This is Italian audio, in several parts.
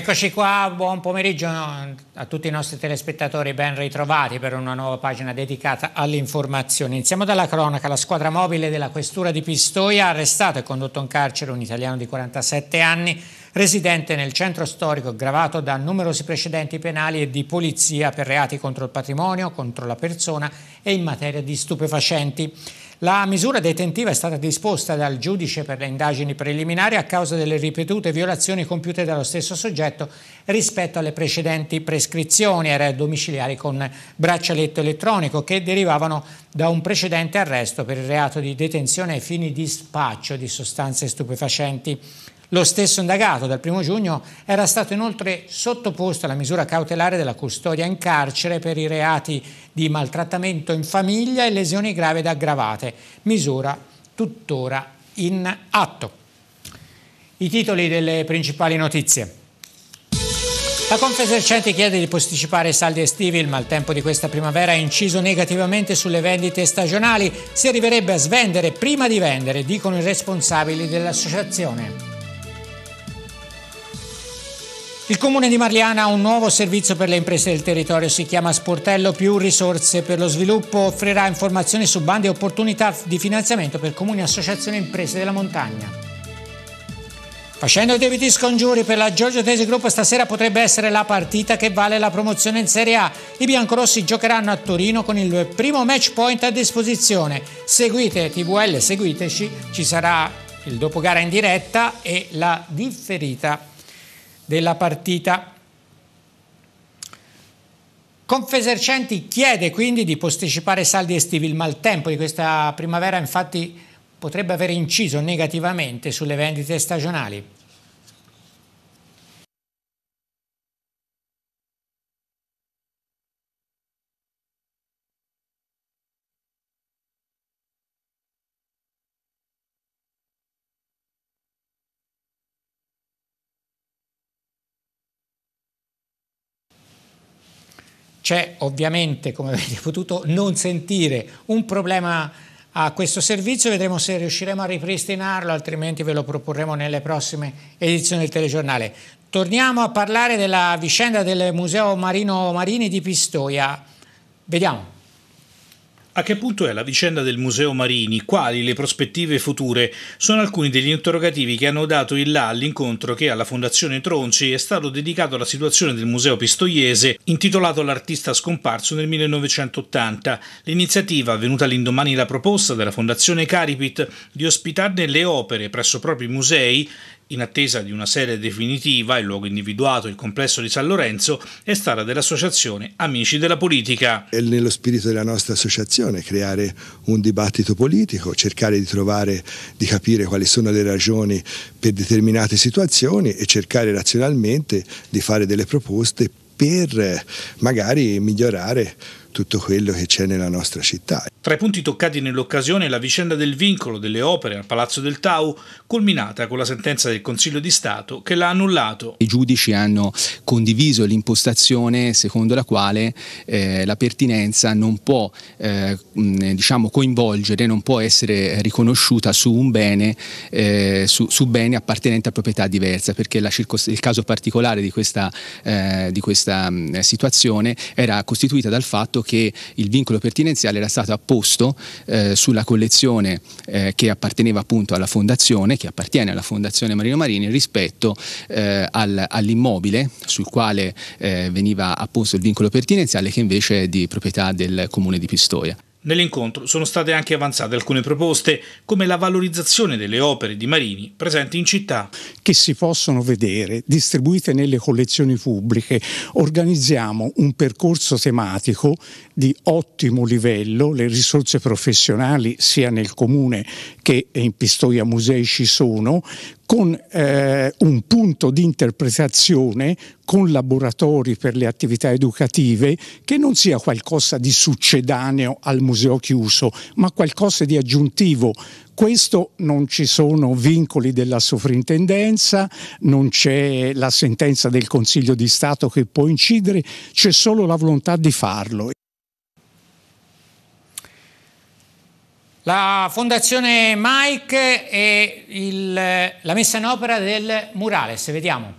Eccoci qua, buon pomeriggio a tutti i nostri telespettatori, ben ritrovati per una nuova pagina dedicata all'informazione. Iniziamo dalla cronaca, la squadra mobile della questura di Pistoia ha arrestato e condotto in carcere un italiano di 47 anni residente nel centro storico gravato da numerosi precedenti penali e di polizia per reati contro il patrimonio, contro la persona e in materia di stupefacenti. La misura detentiva è stata disposta dal giudice per le indagini preliminari a causa delle ripetute violazioni compiute dallo stesso soggetto rispetto alle precedenti prescrizioni Era domiciliari con braccialetto elettronico che derivavano da un precedente arresto per il reato di detenzione ai fini di spaccio di sostanze stupefacenti. Lo stesso indagato dal 1 giugno era stato inoltre sottoposto alla misura cautelare della custodia in carcere per i reati di maltrattamento in famiglia e lesioni gravi ed aggravate, misura tuttora in atto. I titoli delle principali notizie. La Confesercenti chiede di posticipare i saldi estivi, il maltempo di questa primavera ha inciso negativamente sulle vendite stagionali, si arriverebbe a svendere prima di vendere, dicono i responsabili dell'associazione. Il comune di Marliana ha un nuovo servizio per le imprese del territorio, si chiama Sportello più risorse per lo sviluppo, offrirà informazioni su bande e opportunità di finanziamento per comuni, associazioni e imprese della montagna. Facendo i debiti scongiuri per la Giorgio Tesi Group stasera potrebbe essere la partita che vale la promozione in Serie A. I biancorossi giocheranno a Torino con il primo match point a disposizione. Seguite TVL, seguiteci, ci sarà il dopogara in diretta e la differita della partita. Confesercenti chiede quindi di posticipare saldi estivi. Il maltempo di questa primavera infatti potrebbe aver inciso negativamente sulle vendite stagionali. c'è ovviamente, come avete potuto non sentire, un problema a questo servizio, vedremo se riusciremo a ripristinarlo, altrimenti ve lo proporremo nelle prossime edizioni del telegiornale. Torniamo a parlare della vicenda del Museo Marino Marini di Pistoia. Vediamo. A che punto è la vicenda del Museo Marini? Quali le prospettive future? Sono alcuni degli interrogativi che hanno dato il là all'incontro che alla Fondazione Tronci è stato dedicato alla situazione del Museo Pistoiese, intitolato L'artista scomparso nel 1980. L'iniziativa, venuta all'indomani la proposta della Fondazione Caripit di ospitarne le opere presso propri musei, in attesa di una sede definitiva, il luogo individuato, il complesso di San Lorenzo, è stata dell'associazione Amici della Politica. È nello spirito della nostra associazione creare un dibattito politico, cercare di trovare, di capire quali sono le ragioni per determinate situazioni e cercare razionalmente di fare delle proposte per magari migliorare tutto quello che c'è nella nostra città. Tra i punti toccati nell'occasione la vicenda del vincolo delle opere al Palazzo del Tau, culminata con la sentenza del Consiglio di Stato che l'ha annullato. I giudici hanno condiviso l'impostazione secondo la quale eh, la pertinenza non può eh, diciamo coinvolgere, non può essere riconosciuta su un bene, eh, su, su beni appartenenti a proprietà diversa, perché il caso particolare di questa, eh, di questa situazione era costituita dal fatto visto che il vincolo pertinenziale era stato apposto eh, sulla collezione eh, che apparteneva appunto alla fondazione, che appartiene alla fondazione Marino Marini rispetto eh, al, all'immobile sul quale eh, veniva apposto il vincolo pertinenziale che invece è di proprietà del comune di Pistoia. Nell'incontro sono state anche avanzate alcune proposte, come la valorizzazione delle opere di Marini presenti in città. Che si possono vedere, distribuite nelle collezioni pubbliche. Organizziamo un percorso tematico di ottimo livello, le risorse professionali sia nel comune che in Pistoia Musei ci sono, con eh, un punto di interpretazione, con laboratori per le attività educative, che non sia qualcosa di succedaneo al museo chiuso, ma qualcosa di aggiuntivo. Questo non ci sono vincoli della sovrintendenza, non c'è la sentenza del Consiglio di Stato che può incidere, c'è solo la volontà di farlo. La Fondazione Mike e il, la messa in opera del Murales, vediamo.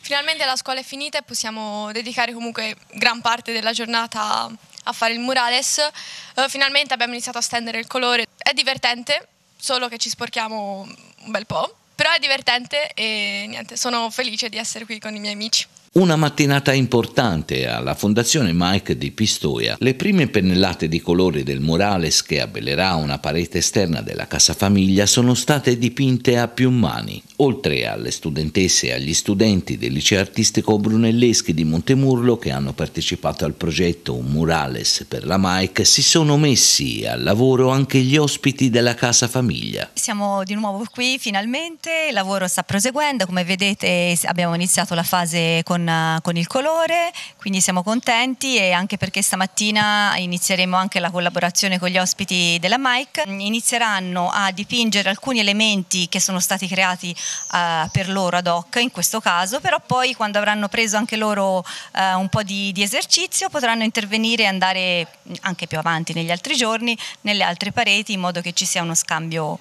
Finalmente la scuola è finita e possiamo dedicare comunque gran parte della giornata a fare il murales. Eh, finalmente abbiamo iniziato a stendere il colore. È divertente, solo che ci sporchiamo un bel po', però è divertente e niente, sono felice di essere qui con i miei amici. Una mattinata importante alla Fondazione Mike di Pistoia. Le prime pennellate di colore del murales che abbellerà una parete esterna della casa famiglia sono state dipinte a più mani. Oltre alle studentesse e agli studenti del liceo artistico Brunelleschi di Montemurlo che hanno partecipato al progetto Un murales per la Mike, si sono messi al lavoro anche gli ospiti della casa famiglia. Siamo di nuovo qui finalmente, il lavoro sta proseguendo, come vedete abbiamo iniziato la fase con eh, con, il colore, quindi siamo contenti e anche perché stamattina inizieremo anche la collaborazione con gli ospiti della Mike. Inizieranno a dipingere alcuni elementi che sono stati creati uh, per loro ad hoc in questo caso, però poi quando avranno preso anche loro uh, un po' di, di esercizio potranno intervenire e andare anche più avanti negli altri giorni, nelle altre pareti, in modo che ci sia uno scambio uh,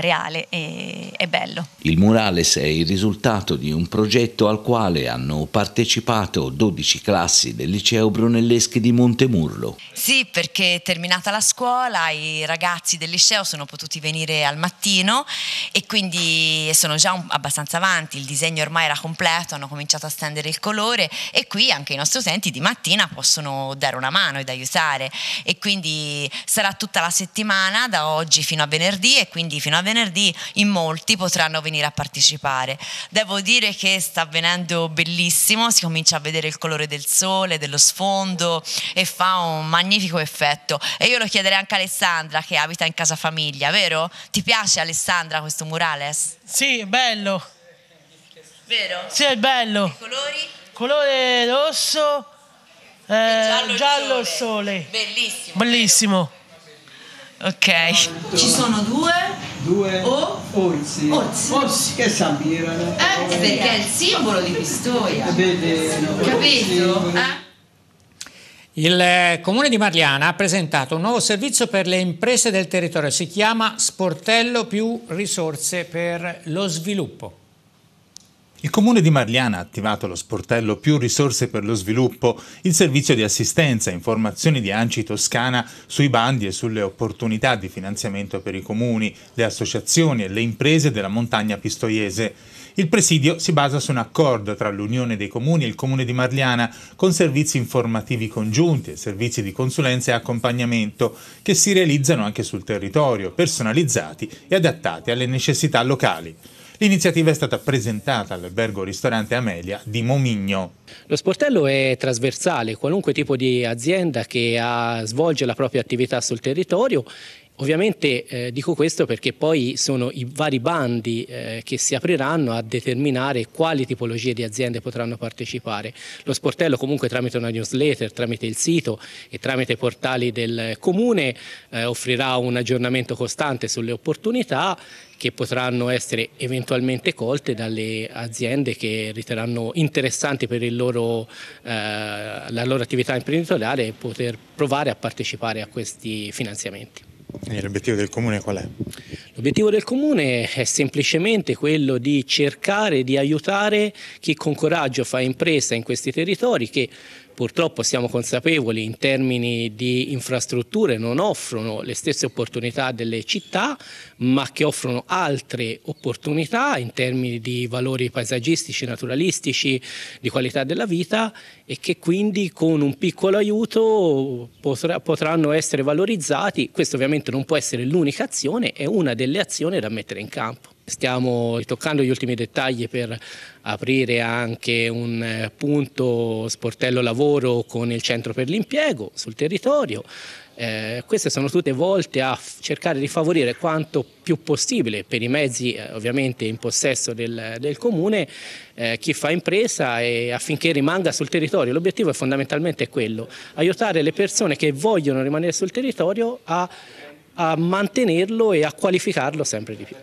reale e, e bello. Il murales è il risultato di un progetto al quale hanno partecipato 12 classi del liceo Brunelleschi di Montemurlo. Sì, perché terminata la scuola i ragazzi del liceo sono potuti venire al mattino e quindi sono già un, abbastanza avanti, il disegno ormai era completo, hanno cominciato a stendere il colore e qui anche i nostri utenti di mattina possono dare una mano ed aiutare e quindi sarà tutta la settimana da oggi fino a venerdì e quindi fino a venerdì in molti potranno venire a partecipare. Devo dire che sta avvenendo bellissimo benissimo, si comincia a vedere il colore del sole, dello sfondo e fa un magnifico effetto. E io lo chiederei anche a Alessandra che abita in casa famiglia, vero? Ti piace Alessandra questo murales? Sì, è bello. Vero? Sì, è bello. I colori? Colore rosso, eh, giallo, giallo sole. sole. Bellissimo. Bellissimo. Vero? Ok. Ci sono due due o orsi, orsi. orsi che s'ammirano. Eh, perché è il simbolo di Pistoia. Capito? Eh? Il eh, comune di Marliana ha presentato un nuovo servizio per le imprese del territorio, si chiama Sportello più risorse per lo sviluppo. Il comune di Marliana ha attivato lo sportello Più risorse per lo sviluppo, il servizio di assistenza e informazioni di Anci Toscana sui bandi e sulle opportunità di finanziamento per i comuni, le associazioni e le imprese della montagna pistoiese. Il presidio si basa su un accordo tra l'Unione dei Comuni e il Comune di Marliana con servizi informativi congiunti e servizi di consulenza e accompagnamento che si realizzano anche sul territorio, personalizzati e adattati alle necessità locali. L'iniziativa è stata presentata all'albergo ristorante Amelia di Momigno. Lo sportello è trasversale, qualunque tipo di azienda che ha, svolge la propria attività sul territorio Ovviamente eh, dico questo perché poi sono i vari bandi eh, che si apriranno a determinare quali tipologie di aziende potranno partecipare. Lo sportello comunque tramite una newsletter, tramite il sito e tramite portali del comune eh, offrirà un aggiornamento costante sulle opportunità che potranno essere eventualmente colte dalle aziende che riterranno interessanti per loro, eh, la loro attività imprenditoriale poter provare a partecipare a questi finanziamenti. L'obiettivo del comune qual è? L'obiettivo del comune è semplicemente quello di cercare di aiutare chi con coraggio fa impresa in questi territori che purtroppo siamo consapevoli in termini di infrastrutture non offrono le stesse opportunità delle città, ma che offrono altre opportunità in termini di valori paesaggistici, naturalistici, di qualità della vita e che quindi con un piccolo aiuto potrà, potranno essere valorizzati. Questo ovviamente non può essere l'unica azione, è una delle azioni da mettere in campo. Stiamo toccando gli ultimi dettagli per aprire anche un eh, punto sportello lavoro con il centro per l'impiego sul territorio. Eh, queste sono tutte volte a cercare di favorire quanto più possibile per i mezzi eh, ovviamente in possesso del, del comune eh, chi fa impresa e affinché rimanga sul territorio. L'obiettivo è fondamentalmente quello, aiutare le persone che vogliono rimanere sul territorio a, a mantenerlo e a qualificarlo sempre di più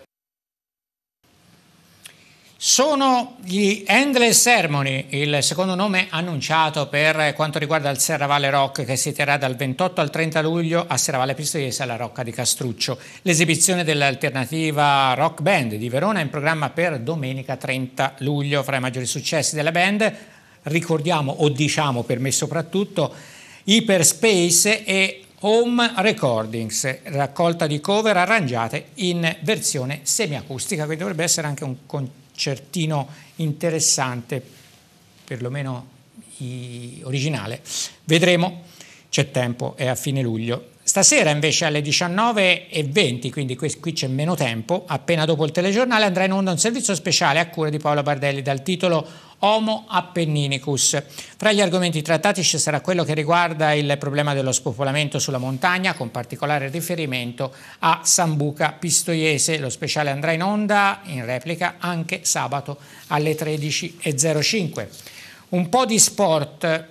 sono gli Endless Ceremony, il secondo nome annunciato per quanto riguarda il Serravalle Rock che si terrà dal 28 al 30 luglio a Serravalle Pistoiese alla Rocca di Castruccio. L'esibizione dell'alternativa Rock Band di Verona è in programma per domenica 30 luglio. Fra i maggiori successi della band ricordiamo o diciamo per me soprattutto Hyperspace e Home Recordings, raccolta di cover arrangiate in versione semiacustica, che dovrebbe essere anche un concerto certino interessante, perlomeno originale. Vedremo, c'è tempo, è a fine luglio. Stasera invece alle 19.20, quindi qui c'è meno tempo, appena dopo il telegiornale andrà in onda un servizio speciale a cura di Paolo Bardelli dal titolo Homo Appenninicus. Fra gli argomenti trattati ci sarà quello che riguarda il problema dello spopolamento sulla montagna, con particolare riferimento a Sambuca Pistoiese. Lo speciale andrà in onda in replica anche sabato alle 13.05. Un po' di sport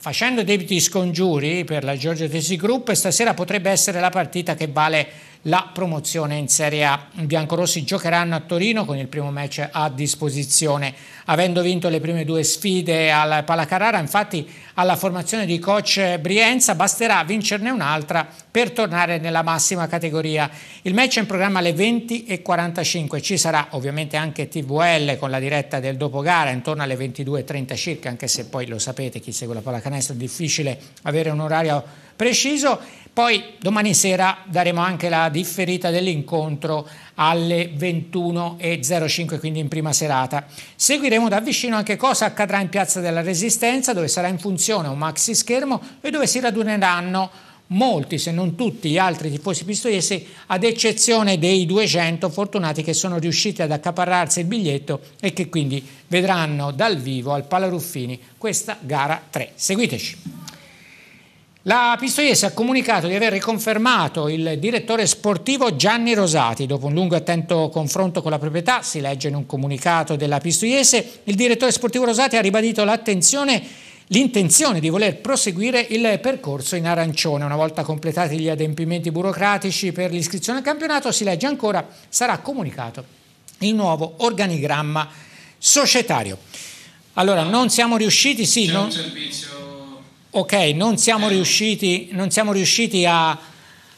facendo debiti scongiuri per la Giorgio Tesi Group, stasera potrebbe essere la partita che vale la promozione in Serie A. I biancorossi giocheranno a Torino con il primo match a disposizione. Avendo vinto le prime due sfide al Palacarrara, infatti alla formazione di coach Brienza basterà vincerne un'altra per tornare nella massima categoria. Il match è in programma alle 20.45, ci sarà ovviamente anche TVL con la diretta del dopogara intorno alle 22.30 circa, anche se poi lo sapete chi segue la pallacanestro è difficile avere un orario preciso. Poi domani sera daremo anche la differita dell'incontro alle 21.05, quindi in prima serata. Seguiremo da vicino anche cosa accadrà in Piazza della Resistenza, dove sarà in funzione un maxi schermo e dove si raduneranno molti, se non tutti, gli altri tifosi pistoiesi, ad eccezione dei 200 fortunati che sono riusciti ad accaparrarsi il biglietto e che quindi vedranno dal vivo al Palaruffini questa gara 3. Seguiteci! La Pistoiese ha comunicato di aver riconfermato il direttore sportivo Gianni Rosati. Dopo un lungo e attento confronto con la proprietà, si legge in un comunicato della Pistoiese, il direttore sportivo Rosati ha ribadito l'attenzione l'intenzione di voler proseguire il percorso in arancione. Una volta completati gli adempimenti burocratici per l'iscrizione al campionato, si legge ancora, sarà comunicato il nuovo organigramma societario. Allora, non siamo riusciti, sì, non... servizio ok, non siamo riusciti, non siamo riusciti a, a,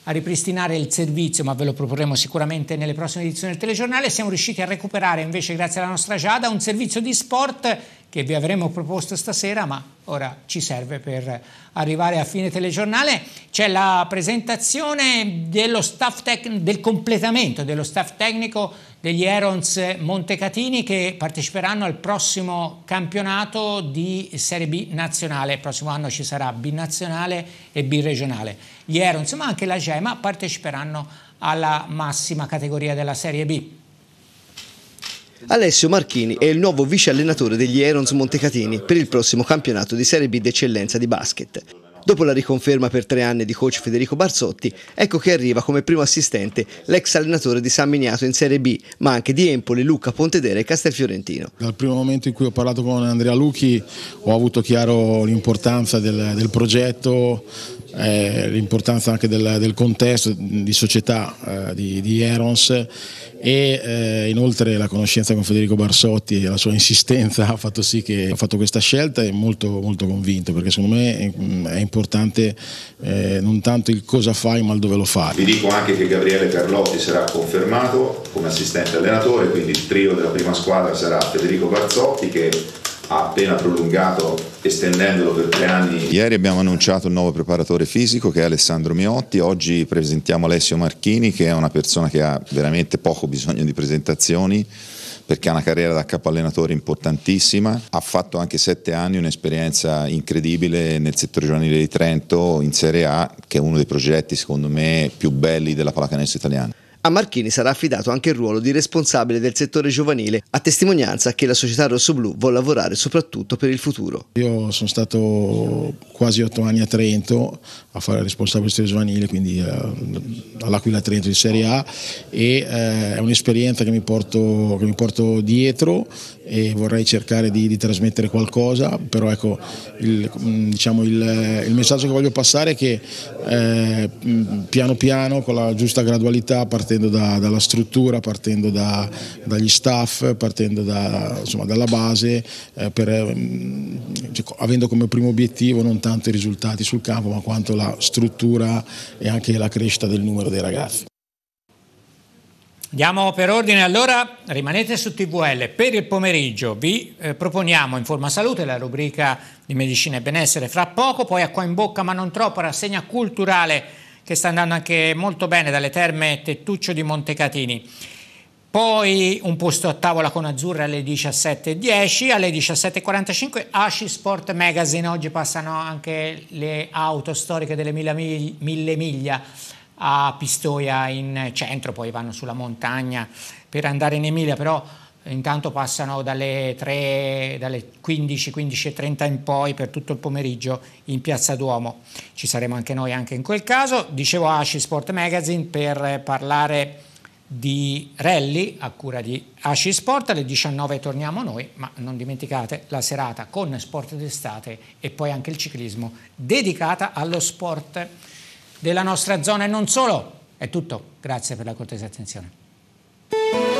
ripristinare il servizio, ma ve lo proporremo sicuramente nelle prossime edizioni del telegiornale, siamo riusciti a recuperare invece, grazie alla nostra Giada, un servizio di sport che vi avremo proposto stasera, ma ora ci serve per arrivare a fine telegiornale. C'è la presentazione dello staff tec- del completamento dello staff tecnico degli Aerons Montecatini che parteciperanno al prossimo campionato di Serie B nazionale. Il prossimo anno ci sarà B nazionale e B regionale. Gli Aerons, ma anche la Gema, parteciperanno alla massima categoria della Serie B. Alessio Marchini è il nuovo vice allenatore degli Aerons Montecatini per il prossimo campionato di Serie B d'eccellenza di basket. Dopo la riconferma per tre anni di coach Federico Barzotti, ecco che arriva come primo assistente l'ex allenatore di San Miniato in Serie B, ma anche di Empoli, Luca Pontedere e Castelfiorentino. Dal primo momento in cui ho parlato con Andrea Lucchi ho avuto chiaro l'importanza del, del progetto, eh, l'importanza anche del, del, contesto di società eh, di, di Erons e eh, inoltre la conoscenza con Federico Barsotti e la sua insistenza ha fatto sì che ho fatto questa scelta e molto, molto convinto perché secondo me è, mm, è importante eh, non tanto il cosa fai ma il dove lo fai. Vi dico anche che Gabriele Carlotti sarà confermato come assistente allenatore quindi il trio della prima squadra sarà Federico Barzotti che ha appena prolungato estendendolo per tre anni. Ieri abbiamo annunciato il nuovo preparatore fisico che è Alessandro Miotti, oggi presentiamo Alessio Marchini che è una persona che ha veramente poco bisogno di presentazioni perché ha una carriera da capo allenatore importantissima, ha fatto anche sette anni un'esperienza incredibile nel settore giovanile di Trento in Serie A, che è uno dei progetti secondo me più belli della pallacanestro italiana. A Marchini sarà affidato anche il ruolo di responsabile del settore giovanile, a testimonianza che la società rossoblù vuole lavorare soprattutto per il futuro. Io sono stato quasi otto anni a Trento a fare responsabile del settore giovanile, quindi eh, all'Aquila Trento di Serie A e eh, è un'esperienza che mi porto, che mi porto dietro e vorrei cercare di, di trasmettere qualcosa, però ecco, il, diciamo il, il, messaggio che voglio passare è che eh, piano piano, con la giusta gradualità, partendo da, dalla struttura, partendo da, dagli staff, partendo da, insomma, dalla base, eh, per, cioè, avendo come primo obiettivo non tanto i risultati sul campo, ma quanto la struttura e anche la crescita del numero dei ragazzi. Andiamo per ordine, allora rimanete su TVL. Per il pomeriggio vi eh, proponiamo in forma salute la rubrica di medicina e benessere fra poco, poi acqua in bocca ma non troppo, rassegna culturale che sta andando anche molto bene dalle terme Tettuccio di Montecatini. Poi un posto a tavola con Azzurra alle 17.10, alle 17.45 Asci Sport Magazine, oggi passano anche le auto storiche delle mille miglia a Pistoia in centro, poi vanno sulla montagna per andare in Emilia, però intanto passano dalle, 3, dalle 15, 15.30 in poi per tutto il pomeriggio in Piazza Duomo. Ci saremo anche noi anche in quel caso. Dicevo Asci Sport Magazine per parlare di rally a cura di Asci Sport. Alle 19 torniamo noi, ma non dimenticate la serata con Sport d'estate e poi anche il ciclismo dedicata allo sport della nostra zona e non solo. È tutto, grazie per la cortese attenzione.